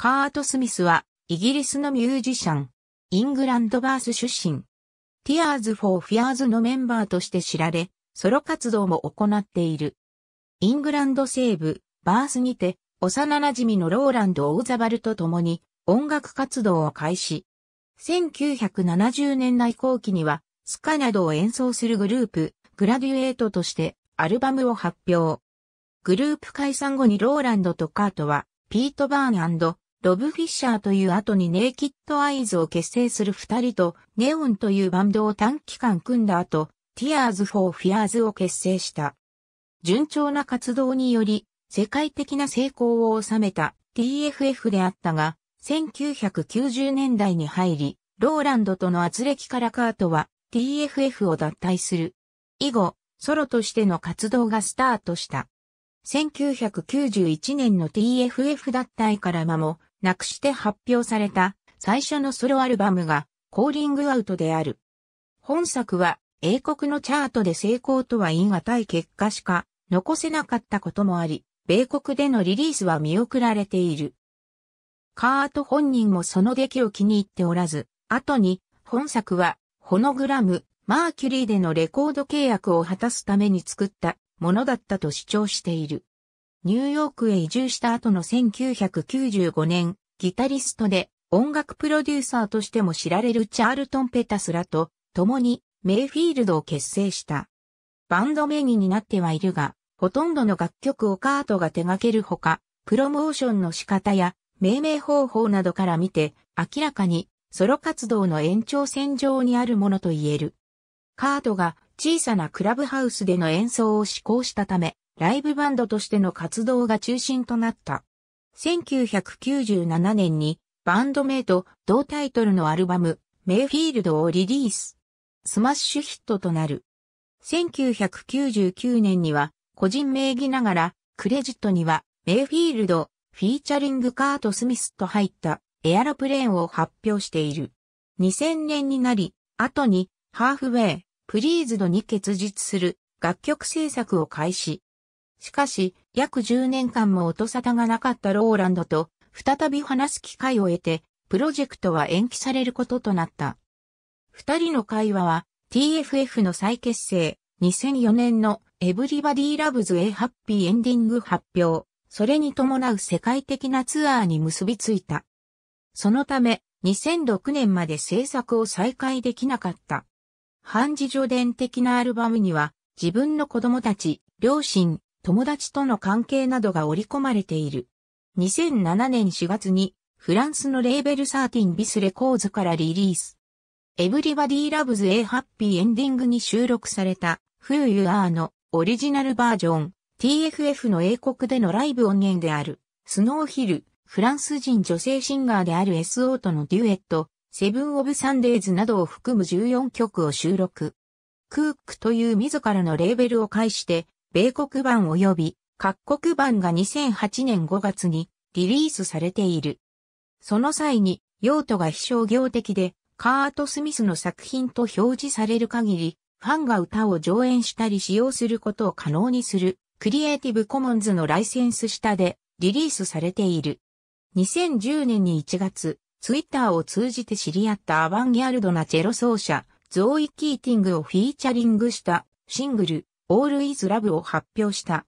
カート・スミスは、イギリスのミュージシャン、イングランドバース出身。Tears for Fears のメンバーとして知られ、ソロ活動も行っている。イングランド西部、バースにて、幼馴染のローランド・オーザバルと共に音楽活動を開始。1970年代後期には、スカなどを演奏するグループ、グラデュエートとしてアルバムを発表。グループ解散後にローランドとカートは、ピート・バーンロブ・フィッシャーという後にネイキッド・アイズを結成する二人と、ネオンというバンドを短期間組んだ後、ティアーズ・フォー・フィアーズを結成した。順調な活動により、世界的な成功を収めた TFF であったが、1990年代に入り、ローランドとの圧力からカートは TFF を脱退する。以後、ソロとしての活動がスタートした。1991年の TFF 脱退から間も、なくして発表された最初のソロアルバムがコーリングアウトである。本作は英国のチャートで成功とは言い難い結果しか残せなかったこともあり、米国でのリリースは見送られている。カート本人もその出来を気に入っておらず、後に本作はホノグラム、マーキュリーでのレコード契約を果たすために作ったものだったと主張している。ニューヨークへ移住した後の1995年、ギタリストで音楽プロデューサーとしても知られるチャールトン・ペタスらと共にメイフィールドを結成した。バンド名義になってはいるが、ほとんどの楽曲をカートが手掛けるほか、プロモーションの仕方や命名方法などから見て、明らかにソロ活動の延長線上にあるものと言える。カートが小さなクラブハウスでの演奏を志向したため、ライブバンドとしての活動が中心となった。1997年にバンド名と同タイトルのアルバム、メイフィールドをリリース。スマッシュヒットとなる。1999年には、個人名義ながら、クレジットには、メイフィールド、フィーチャリングカート・スミスと入ったエアロプレーンを発表している。2000年になり、後に、ハーフウェイ、プリーズドに結実する楽曲制作を開始。しかし、約10年間も音沙汰がなかったローランドと、再び話す機会を得て、プロジェクトは延期されることとなった。二人の会話は、TFF の再結成、2004年の Everybody Loves a Happy Ending 発表、それに伴う世界的なツアーに結びついた。そのため、2006年まで制作を再開できなかった。半自助伝的なアルバムには、自分の子供たち、両親、友達との関係などが織り込まれている。2007年4月にフランスのレーベルサーティンビスレコーズからリリース。エブリバディラブズ A ハッピーエンディングに収録された、フューユアーのオリジナルバージョン、TFF の英国でのライブ音源である、スノーヒル、フランス人女性シンガーである SO とのデュエット、セブンオブサンデーズなどを含む14曲を収録。クークという自らのレーベルを介して、米国版及び各国版が2008年5月にリリースされている。その際に用途が非商業的でカート・スミスの作品と表示される限りファンが歌を上演したり使用することを可能にするクリエイティブコモンズのライセンス下でリリースされている。2010年に1月、ツイッターを通じて知り合ったアバンギャルドなチェロ奏者、ゾーイ・キーティングをフィーチャリングしたシングル、All is Love を発表した。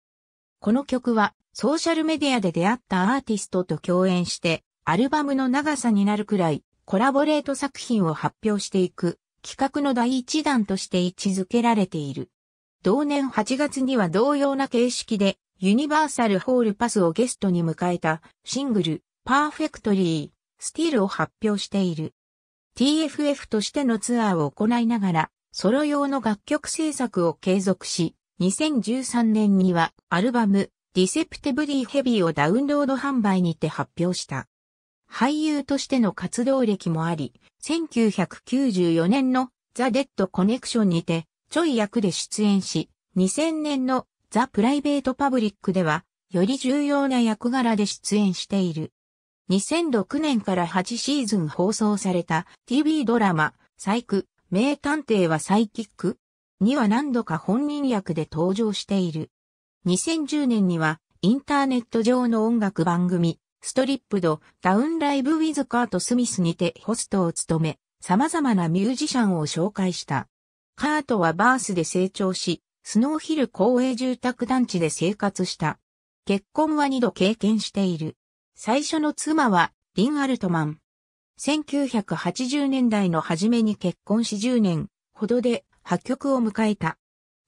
この曲はソーシャルメディアで出会ったアーティストと共演してアルバムの長さになるくらいコラボレート作品を発表していく企画の第一弾として位置づけられている。同年8月には同様な形式でユニバーサルホールパスをゲストに迎えたシングルパーフェクトリースティールを発表している。TFF としてのツアーを行いながらソロ用の楽曲制作を継続し、2013年にはアルバム、ディセプティブリーヘビーをダウンロード販売にて発表した。俳優としての活動歴もあり、1994年のザ・デッド・コネクションにて、ちょい役で出演し、2000年のザ・プライベート・パブリックでは、より重要な役柄で出演している。2006年から8シーズン放送された TV ドラマ、サイク、名探偵はサイキックには何度か本人役で登場している。2010年にはインターネット上の音楽番組、ストリップド、ダウンライブウィズカート・スミスにてホストを務め、様々なミュージシャンを紹介した。カートはバースで成長し、スノーヒル公営住宅団地で生活した。結婚は二度経験している。最初の妻は、リン・アルトマン。1980年代の初めに結婚し10年ほどで破局を迎えた。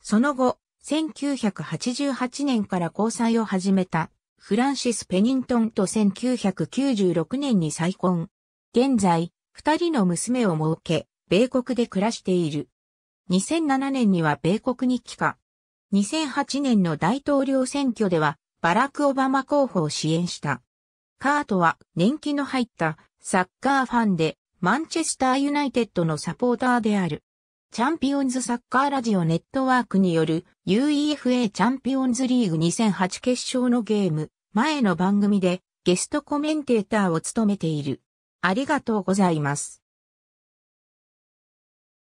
その後、1988年から交際を始めたフランシス・ペニントンと1996年に再婚。現在、二人の娘を設け、米国で暮らしている。2007年には米国に帰化。2008年の大統領選挙では、バラク・オバマ候補を支援した。カートは年季の入ったサッカーファンで、マンチェスターユナイテッドのサポーターである。チャンピオンズサッカーラジオネットワークによる UEFA チャンピオンズリーグ2008決勝のゲーム、前の番組でゲストコメンテーターを務めている。ありがとうございます。